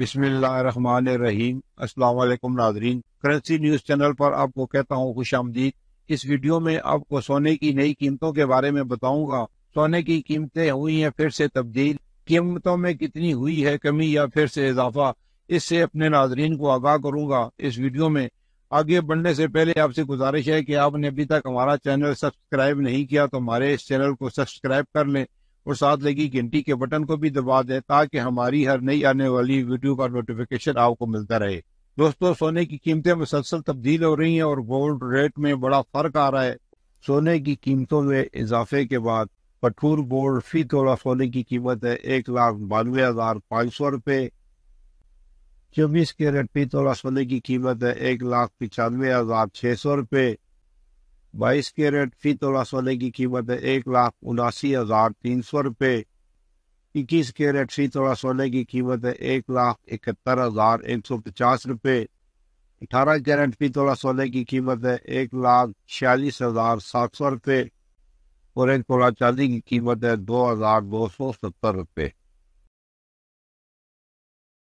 बिस्मिल्लाहिर्रहमानिर्रहीम अस्सलाम वालेकुम नाजरीन करेंसी न्यूज चैनल पर आपको कहता हूँ खुश आमदीद इस वीडियो में आपको सोने की नई कीमतों के बारे में बताऊंगा सोने की कीमतें हुई हैं फिर से तब्दील कीमतों में कितनी हुई है कमी या फिर से इजाफा इससे अपने नाजरीन को आगाह करूंगा इस वीडियो में आगे बढ़ने से पहले आपसे गुजारिश है कि आपने अभी तक हमारा चैनल सब्सक्राइब नहीं किया तो हमारे इस चैनल को सब्सक्राइब कर लें और साथ लगी घंटी के बटन को भी दबा दें ताकि हमारी हर नई आने वाली वीडियो का नोटिफिकेशन आपको मिलता रहे दोस्तों सोने की कीमतें मुसलसल तब्दील हो रही हैं और गोल्ड रेट में बड़ा फर्क आ रहा है सोने की कीमतों में इजाफे के बाद पठूर गोल्ड फी तोला सोने की कीमत है एक लाख बानवे हजार पाँच सौ रुपये चौबीस कैरेट फी तोला सोने की कीमत है एक लाख पचानवे हजार छः सौ रुपये बाईस कैरेट फी तोला सोने की कीमत है एक लाख उनासी हजार तीन सौ रुपये इक्कीस कैरेट फी तोला सोने की कीमत है एक लाख इकहत्तर हजार एक सौ पचास रुपये अठारह कैरेट तोला सोने की कीमत है एक लाख छियालीस हजार सात सौ रुपये और एक तोला चांदी की कीमत है दो हजार दो सौ सत्तर रुपये